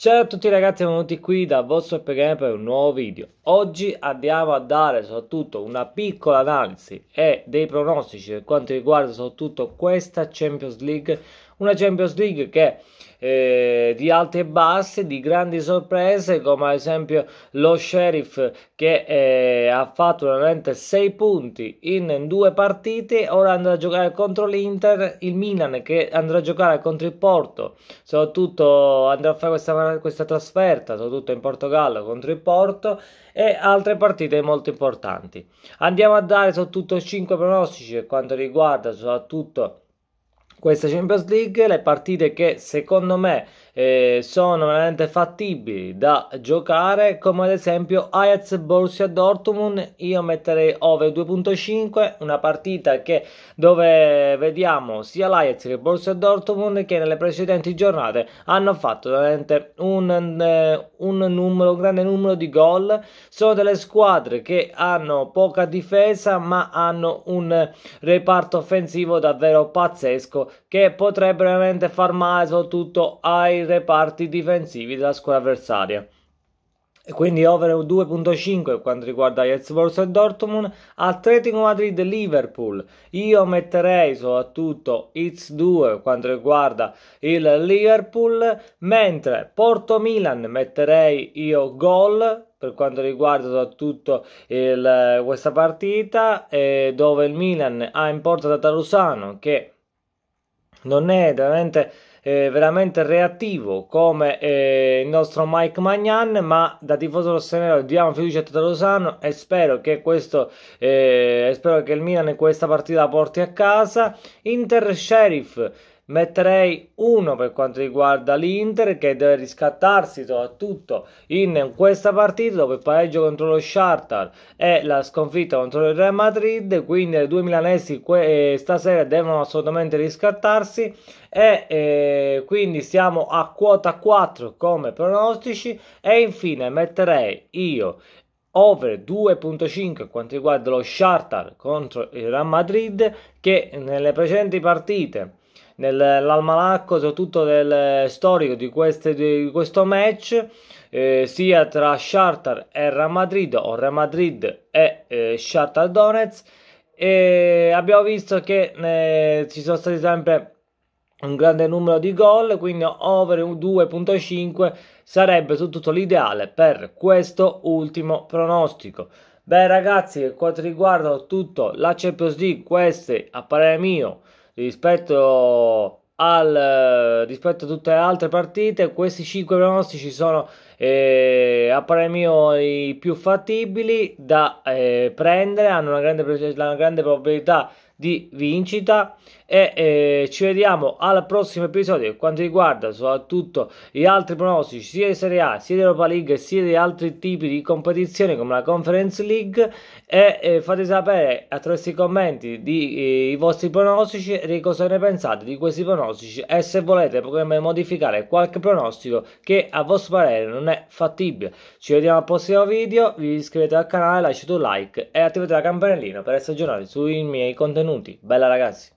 Ciao a tutti ragazzi, benvenuti qui da vostro PGM per un nuovo video. Oggi andiamo a dare soprattutto una piccola analisi e dei pronostici per quanto riguarda soprattutto questa Champions League una Champions League che eh, di alti e bassi, di grandi sorprese, come ad esempio lo Sheriff che eh, ha fatto veramente 6 punti in due partite, ora andrà a giocare contro l'Inter, il Milan che andrà a giocare contro il Porto, soprattutto andrà a fare questa, questa trasferta, soprattutto in Portogallo contro il Porto e altre partite molto importanti. Andiamo a dare soprattutto 5 pronostici per quanto riguarda soprattutto questa Champions League, le partite che secondo me eh, sono veramente fattibili da giocare, come ad esempio Ajax Borussia Dortmund, io metterei over 2.5, una partita che, dove vediamo sia l'Ajax che Borussia Dortmund che nelle precedenti giornate hanno fatto veramente un, eh, un, numero, un grande numero di gol, sono delle squadre che hanno poca difesa ma hanno un reparto offensivo davvero pazzesco che potrebbe veramente far male soprattutto ai reparti difensivi della squadra avversaria E quindi over 2.5 per quanto riguarda Jets e Dortmund Atletico Madrid e Liverpool io metterei soprattutto Hits 2 per quanto riguarda il Liverpool mentre Porto Milan metterei io gol per quanto riguarda soprattutto il, questa partita eh, dove il Milan ha in porta Tatarusano che non è veramente, eh, veramente reattivo come eh, il nostro Mike Magnan, ma da tifoso rossonero diamo fiducia a Tito Lozano e spero che, questo, eh, spero che il Milan in questa partita la porti a casa. Inter Sheriff metterei 1 per quanto riguarda l'Inter che deve riscattarsi soprattutto in questa partita dopo il pareggio contro lo Shakhtar e la sconfitta contro il Real Madrid quindi i due milanesi que- eh, stasera devono assolutamente riscattarsi e eh, quindi siamo a quota 4 come pronostici e infine metterei io over 2.5 quanto riguarda lo Shakhtar contro il Real Madrid che nelle precedenti partite nell'almanacco soprattutto del eh, storico di, queste, di questo match eh, sia tra Shakhtar e Real Madrid o Real Madrid e eh, Shakhtar Donetsk e abbiamo visto che eh, ci sono stati sempre un grande numero di gol quindi over 2.5 sarebbe soprattutto l'ideale per questo ultimo pronostico beh ragazzi per quanto riguarda tutto la Champions League queste a parere mio rispetto al, eh, rispetto a tutte le altre partite, questi 5 pronostici sono eh, a parer mio i più fattibili da eh, prendere, hanno una grande, una grande, probabilità di vincita e eh, ci vediamo al prossimo episodio per quanto riguarda soprattutto gli altri pronostici sia di Serie A sia di Europa League sia di altri tipi di competizioni come la Conference League e eh, fate sapere attraverso i commenti di, eh, i vostri pronostici e cosa ne pensate di questi pronostici pronostici e se volete potete modificare qualche pronostico che a vostro parere non è fattibile. Ci vediamo al prossimo video, vi iscrivete al canale, lasciate un like e attivate la campanellina per essere aggiornati sui miei contenuti. Bella ragazzi!